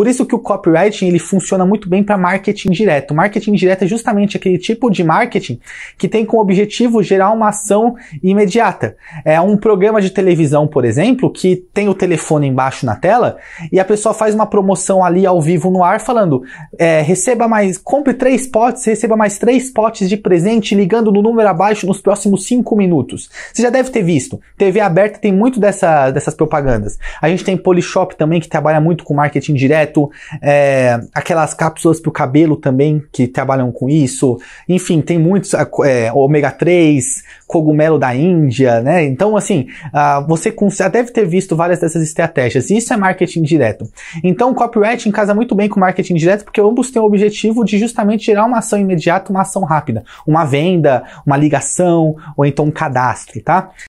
Por isso que o copywriting ele funciona muito bem para marketing direto. Marketing direto é justamente aquele tipo de marketing que tem como objetivo gerar uma ação imediata. É um programa de televisão, por exemplo, que tem o telefone embaixo na tela e a pessoa faz uma promoção ali ao vivo no ar falando é, receba mais, compre três potes, receba mais três potes de presente ligando no número abaixo nos próximos cinco minutos. Você já deve ter visto. TV aberta tem muito dessa, dessas propagandas. A gente tem Polishop também que trabalha muito com marketing direto direto, é, aquelas cápsulas para o cabelo também que trabalham com isso. Enfim, tem muitos é, ômega 3, cogumelo da Índia, né? Então, assim, uh, você deve ter visto várias dessas estratégias. Isso é marketing direto. Então, o copywriting casa muito bem com marketing direto, porque ambos têm o objetivo de justamente gerar uma ação imediata, uma ação rápida, uma venda, uma ligação ou então um cadastro, tá?